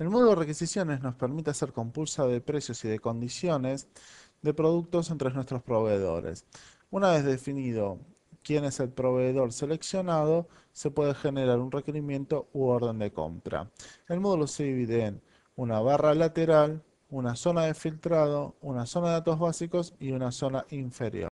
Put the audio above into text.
El módulo de requisiciones nos permite hacer compulsa de precios y de condiciones de productos entre nuestros proveedores. Una vez definido quién es el proveedor seleccionado, se puede generar un requerimiento u orden de compra. El módulo se divide en una barra lateral, una zona de filtrado, una zona de datos básicos y una zona inferior.